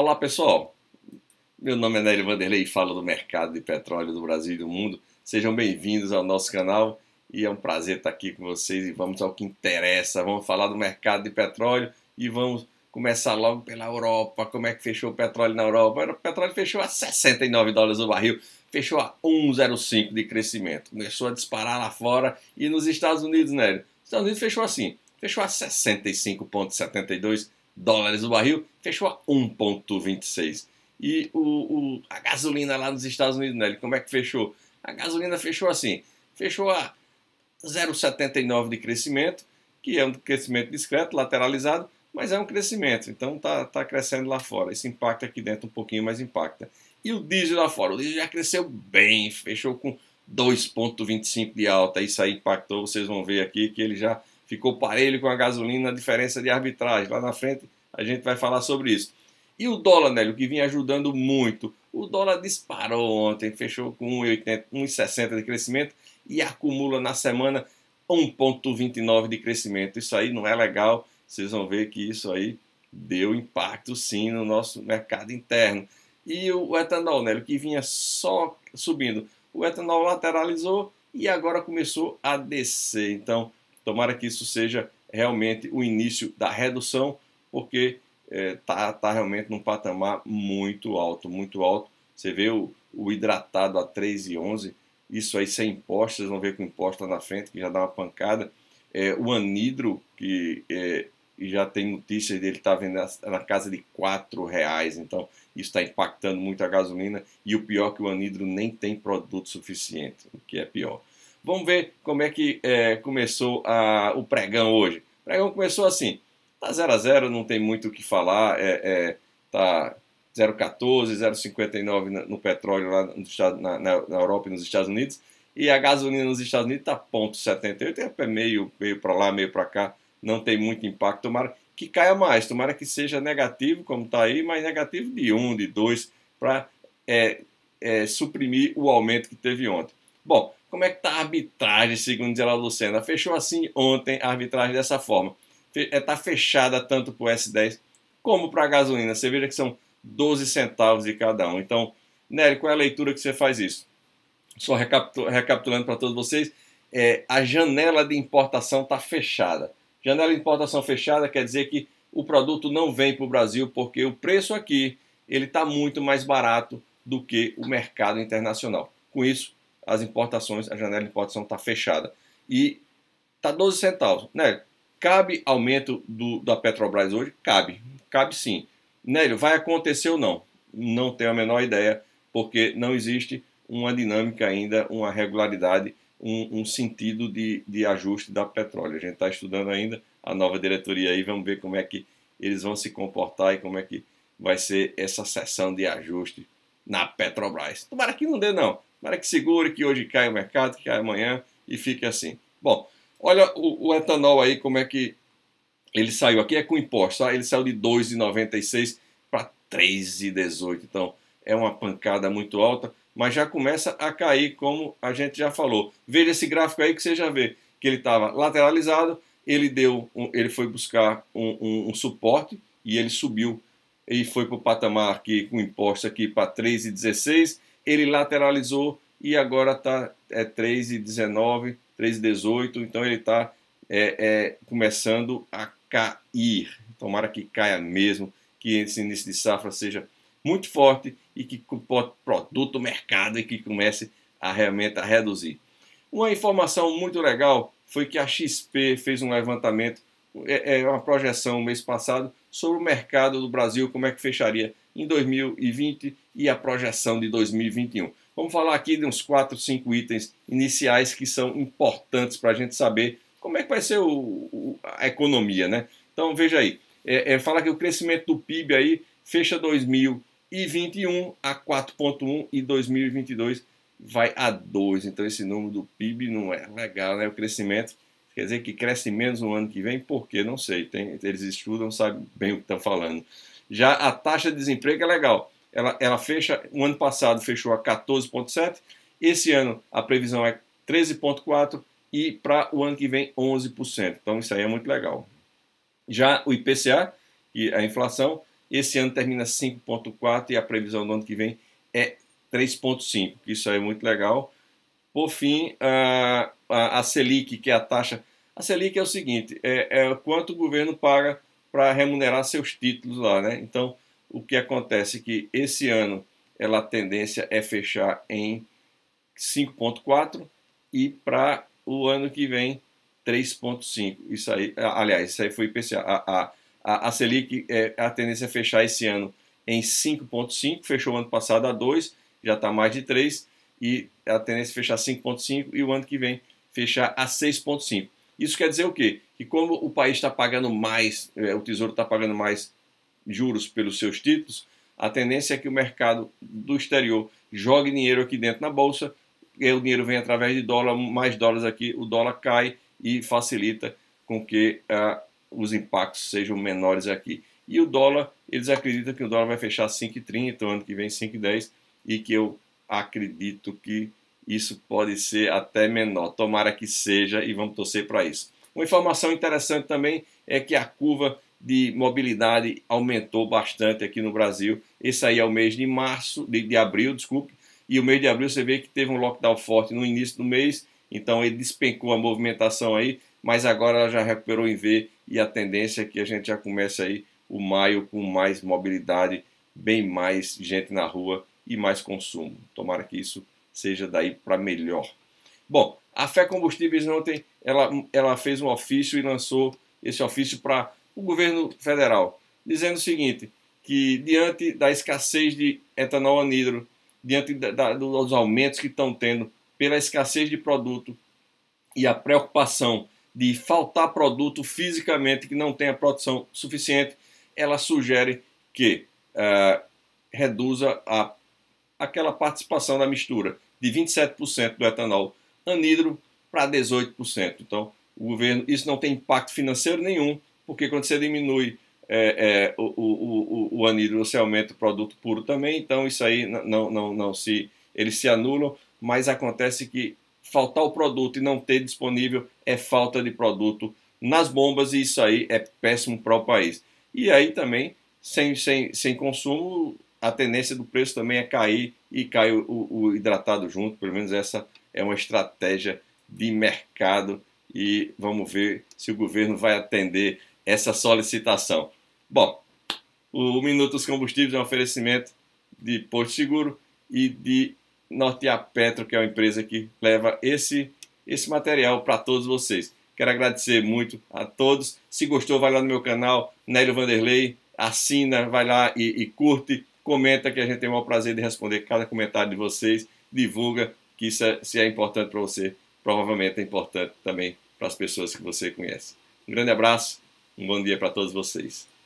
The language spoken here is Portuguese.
Olá pessoal, meu nome é Nery Vanderlei e falo do mercado de petróleo do Brasil e do mundo. Sejam bem-vindos ao nosso canal e é um prazer estar aqui com vocês e vamos ao que interessa. Vamos falar do mercado de petróleo e vamos começar logo pela Europa. Como é que fechou o petróleo na Europa? O petróleo fechou a 69 dólares o barril, fechou a 1,05 de crescimento. Começou a disparar lá fora e nos Estados Unidos, Nélio. Os Estados Unidos fechou assim, fechou a 65,72 dólares o barril, fechou a 1,26. E o, o, a gasolina lá nos Estados Unidos, né? Como é que fechou? A gasolina fechou assim, fechou a 0,79 de crescimento, que é um crescimento discreto, lateralizado, mas é um crescimento, então tá, tá crescendo lá fora. Isso impacta aqui dentro um pouquinho, mas impacta. E o diesel lá fora, o diesel já cresceu bem, fechou com 2,25 de alta, isso aí impactou, vocês vão ver aqui que ele já ficou parelho com a gasolina, a diferença de arbitragem lá na frente a gente vai falar sobre isso. E o dólar, Nélio, que vinha ajudando muito. O dólar disparou ontem, fechou com 1,60 de crescimento e acumula na semana 1,29 de crescimento. Isso aí não é legal. Vocês vão ver que isso aí deu impacto sim no nosso mercado interno. E o etanol, Nélio, que vinha só subindo. O etanol lateralizou e agora começou a descer. Então, tomara que isso seja realmente o início da redução porque está é, tá, tá realmente num patamar muito alto, muito alto. Você vê o, o hidratado a 3,11, isso aí sem impostos, vocês vão ver com imposto lá na frente, que já dá uma pancada. É, o anidro, que é, já tem notícias dele, está vendo na, na, casa de 4 reais, então isso está impactando muito a gasolina. E o pior é que o anidro nem tem produto suficiente, o que é pior. Vamos ver como é que é, começou a, o pregão hoje. O pregão começou assim, Tá 0 a 0 não tem muito o que falar. É, é, tá 0,14, 0,59 no petróleo lá no na, na, Europa e nos Estados Unidos. E a gasolina nos Estados Unidos está 0,78, é meio, meio para lá, meio para cá. Não tem muito impacto. Tomara que caia mais, tomara que seja negativo, como está aí, mas negativo de 1, um, de 2, para é, é, suprimir o aumento que teve ontem. Bom, como é que está a arbitragem, segundo Geraldo Lucena? Fechou assim ontem a arbitragem dessa forma está é, fechada tanto para o S10 como para a gasolina. Você veja que são 12 centavos de cada um. Então, Nery, qual é a leitura que você faz isso? Só recapitulando para todos vocês, é, a janela de importação está fechada. Janela de importação fechada quer dizer que o produto não vem para o Brasil porque o preço aqui ele está muito mais barato do que o mercado internacional. Com isso, as importações, a janela de importação está fechada. E está 12 centavos. Nery, Cabe aumento do, da Petrobras hoje? Cabe, cabe sim. Nélio, vai acontecer ou não? Não tenho a menor ideia, porque não existe uma dinâmica ainda, uma regularidade, um, um sentido de, de ajuste da petróleo. A gente está estudando ainda a nova diretoria aí, vamos ver como é que eles vão se comportar e como é que vai ser essa sessão de ajuste na Petrobras. Tomara que não dê, não. Tomara que segure, que hoje cai o mercado, que cai amanhã e fique assim. Bom, Olha o, o etanol aí, como é que ele saiu aqui, é com imposto, tá? ele saiu de 2,96 para 3,18. Então é uma pancada muito alta, mas já começa a cair, como a gente já falou. Veja esse gráfico aí que você já vê que ele estava lateralizado, ele deu, um, ele foi buscar um, um, um, suporte e ele subiu e foi para o patamar aqui com imposto aqui para 3,16. Ele lateralizou e agora está é, 3,19, 3,18, então ele está é, é, começando a cair. Tomara que caia mesmo, que esse início de safra seja muito forte e que o produto, mercado e que comece a realmente a reduzir. Uma informação muito legal foi que a XP fez um levantamento, é, é uma projeção mês passado sobre o mercado do Brasil, como é que fecharia em 2020 e a projeção de 2021. Vamos falar aqui de uns 4, 5 itens iniciais que são importantes para a gente saber como é que vai ser o, o, a economia, né? Então veja aí, é, é, fala que o crescimento do PIB aí fecha 2021 a 4,1 e 2022 vai a 2. Então esse número do PIB não é legal, né? O crescimento quer dizer que cresce menos no ano que vem, por quê? Não sei. Tem, eles estudam, sabem bem o que estão falando. Já a taxa de desemprego é legal. Ela, ela fecha, o ano passado fechou a 14,7, esse ano a previsão é 13,4 e para o ano que vem 11%. Então isso aí é muito legal. Já o IPCA, que é a inflação, esse ano termina 5,4 e a previsão do ano que vem é 3,5. Isso aí é muito legal. Por fim, a, a, a, Selic, que é a taxa. A Selic é o seguinte: é, é quanto o governo paga para remunerar seus títulos lá, né? Então, o que acontece é que esse ano ela a tendência é fechar em 5.4 e para o ano que vem 3.5. Isso aí, aliás, isso aí foi IPCA. A, a, a Selic é, é a tendência é fechar esse ano em 5.5, fechou o ano passado a 2, já está mais de 3 e a tendência é fechar 5.5 e o ano que vem fechar a 6.5. Isso quer dizer o quê? Que como o país está pagando mais, é, o Tesouro está pagando mais juros pelos seus títulos, a tendência é que o mercado do exterior jogue dinheiro aqui dentro na bolsa, e o dinheiro vem através de dólar, mais dólares aqui, o dólar cai e facilita com que ah, os impactos sejam menores aqui. E o dólar, eles acreditam que o dólar vai fechar 5,30, ano que vem 5,10, e que eu acredito que isso pode ser até menor. Tomara que seja e vamos torcer para isso. Uma informação interessante também é que a curva de mobilidade aumentou bastante aqui no Brasil. Esse aí é o mês de março, de, de abril, desculpe. E o mês de abril você vê que teve um lockdown forte no início do mês, então ele despencou a movimentação aí, mas agora ela já recuperou em V e a tendência é que a gente já comece aí o maio com mais mobilidade, bem mais gente na rua e mais consumo. Tomara que isso seja daí para melhor. Bom, a Fé Combustíveis ontem ela, ela fez um ofício e lançou esse ofício para o governo federal, dizendo o seguinte, que diante da escassez de etanol anidro, diante da, da, dos aumentos que estão tendo pela escassez de produto e a preocupação de faltar produto fisicamente que não tenha produção suficiente, ela sugere que uh, reduza a, aquela participação da mistura de 27% do etanol anidro para 18%. Então, o governo, isso não tem impacto financeiro nenhum, porque quando você diminui é, é, o, o, o, o anidro, você aumenta o produto puro também, então isso aí não, não, não se. Eles se anulam, mas acontece que faltar o produto e não ter disponível é falta de produto nas bombas e isso aí é péssimo para o país. E aí também, sem, sem, sem consumo, a tendência do preço também é cair e cai o, o hidratado junto, pelo menos essa é uma estratégia de mercado e vamos ver se o governo vai atender essa solicitação. Bom, o Minutos Combustíveis é um oferecimento de Porto Seguro e de Norte Petro, que é uma empresa que leva esse, esse material para todos vocês. Quero agradecer muito a todos. Se gostou, vai lá no meu canal, Nélio Vanderlei, assina, vai lá e, e curte, comenta que a gente tem o maior prazer de responder cada comentário de vocês, divulga, que isso é, se é importante para você, provavelmente é importante também para as pessoas que você conhece. Um grande abraço um bom dia para todos vocês.